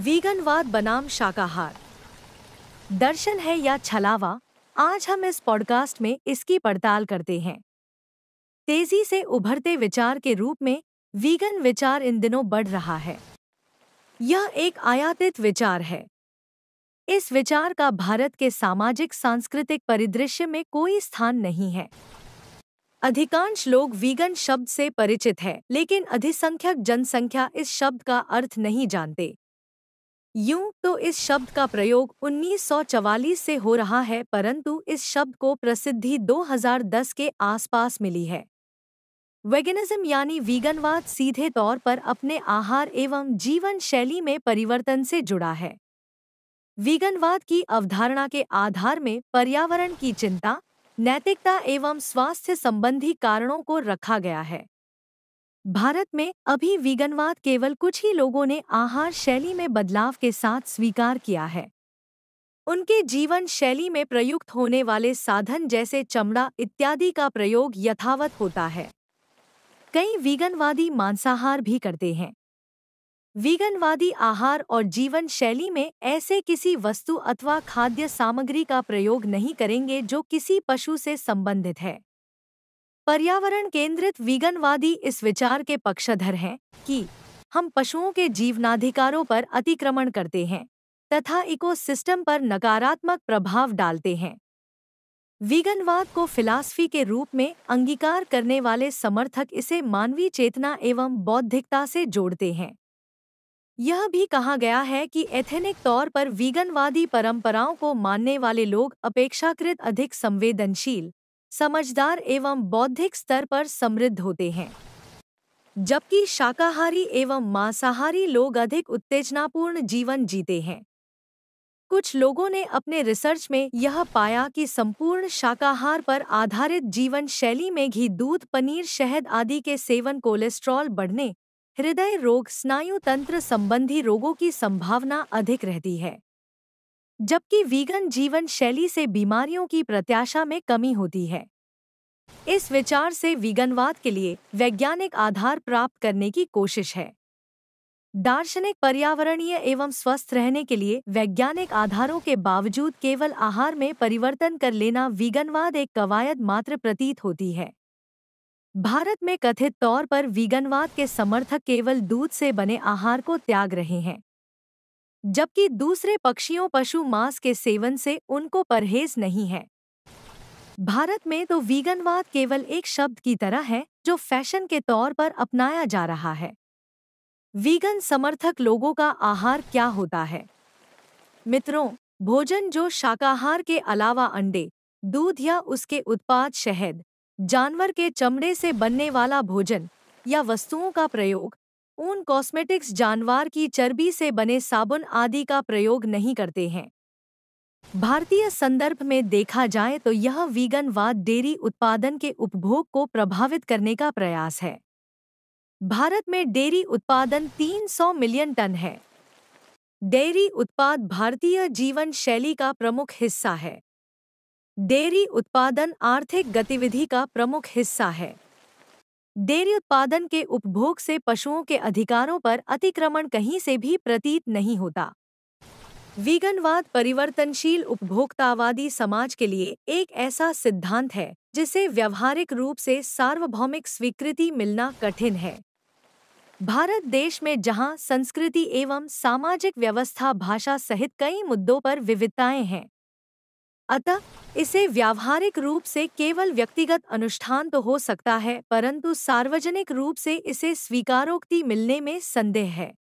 वीगनवाद बनाम शाकाहार दर्शन है या छलावा आज हम इस पॉडकास्ट में इसकी पड़ताल करते हैं तेजी से उभरते विचार के रूप में वीगन विचार इन दिनों बढ़ रहा है यह एक आयातित विचार है इस विचार का भारत के सामाजिक सांस्कृतिक परिदृश्य में कोई स्थान नहीं है अधिकांश लोग वीगन शब्द से परिचित हैं, लेकिन अधिसंख्यक जनसंख्या इस शब्द का अर्थ नहीं जानते यूं तो इस शब्द का प्रयोग 1944 से हो रहा है परंतु इस शब्द को प्रसिद्धि 2010 के आसपास मिली है वेगनिज्म यानी वीगनवाद सीधे तौर पर अपने आहार एवं जीवन शैली में परिवर्तन से जुड़ा है वीगनवाद की अवधारणा के आधार में पर्यावरण की चिंता नैतिकता एवं स्वास्थ्य संबंधी कारणों को रखा गया है भारत में अभी वीगनवाद केवल कुछ ही लोगों ने आहार शैली में बदलाव के साथ स्वीकार किया है उनके जीवन शैली में प्रयुक्त होने वाले साधन जैसे चमड़ा इत्यादि का प्रयोग यथावत होता है कई वीगनवादी मांसाहार भी करते हैं वीगनवादी आहार और जीवन शैली में ऐसे किसी वस्तु अथवा खाद्य सामग्री का प्रयोग नहीं करेंगे जो किसी पशु से संबंधित है पर्यावरण केंद्रित वीगनवादी इस विचार के पक्षधर हैं कि हम पशुओं के जीवनाधिकारों पर अतिक्रमण करते हैं तथा इकोसिस्टम पर नकारात्मक प्रभाव डालते हैं वीगनवाद को फिलासफी के रूप में अंगीकार करने वाले समर्थक इसे मानवीय चेतना एवं बौद्धिकता से जोड़ते हैं यह भी कहा गया है कि एथेनिक तौर पर वीगनवादी परंपराओं को मानने वाले लोग अपेक्षाकृत अधिक संवेदनशील समझदार एवं बौद्धिक स्तर पर समृद्ध होते हैं जबकि शाकाहारी एवं मांसाहारी लोग अधिक उत्तेजनापूर्ण जीवन जीते हैं कुछ लोगों ने अपने रिसर्च में यह पाया कि संपूर्ण शाकाहार पर आधारित जीवन शैली में घी दूध पनीर शहद आदि के सेवन कोलेस्ट्रॉल बढ़ने हृदय रोग स्नायु तंत्र संबंधी रोगों की संभावना अधिक रहती है जबकि वीगन जीवन शैली से बीमारियों की प्रत्याशा में कमी होती है इस विचार से वीगनवाद के लिए वैज्ञानिक आधार प्राप्त करने की कोशिश है दार्शनिक पर्यावरणीय एवं स्वस्थ रहने के लिए वैज्ञानिक आधारों के बावजूद केवल आहार में परिवर्तन कर लेना वीगनवाद एक कवायद मात्र प्रतीत होती है भारत में कथित तौर पर वीगनवाद के समर्थक केवल दूध से बने आहार को त्याग रहे हैं जबकि दूसरे पक्षियों पशु मांस के सेवन से उनको परहेज नहीं है भारत में तो वीगनवाद केवल एक शब्द की तरह है जो फैशन के तौर पर अपनाया जा रहा है वीगन समर्थक लोगों का आहार क्या होता है मित्रों भोजन जो शाकाहार के अलावा अंडे दूध या उसके उत्पाद शहद जानवर के चमड़े से बनने वाला भोजन या वस्तुओं का प्रयोग ऊन कॉस्मेटिक्स जानवर की चर्बी से बने साबुन आदि का प्रयोग नहीं करते हैं भारतीय संदर्भ में देखा जाए तो यह वीगन व डेयरी उत्पादन के उपभोग को प्रभावित करने का प्रयास है भारत में डेयरी उत्पादन 300 मिलियन टन है डेयरी उत्पाद भारतीय जीवन शैली का प्रमुख हिस्सा है डेयरी उत्पादन आर्थिक गतिविधि का प्रमुख हिस्सा है डेयरी उत्पादन के उपभोग से पशुओं के अधिकारों पर अतिक्रमण कहीं से भी प्रतीत नहीं होता वीगनवाद परिवर्तनशील उपभोक्तावादी समाज के लिए एक ऐसा सिद्धांत है जिसे व्यवहारिक रूप से सार्वभौमिक स्वीकृति मिलना कठिन है भारत देश में जहां संस्कृति एवं सामाजिक व्यवस्था भाषा सहित कई मुद्दों पर विविधताएं हैं अतः इसे व्यावहारिक रूप से केवल व्यक्तिगत अनुष्ठान तो हो सकता है परंतु सार्वजनिक रूप से इसे स्वीकारोक्ति मिलने में संदेह है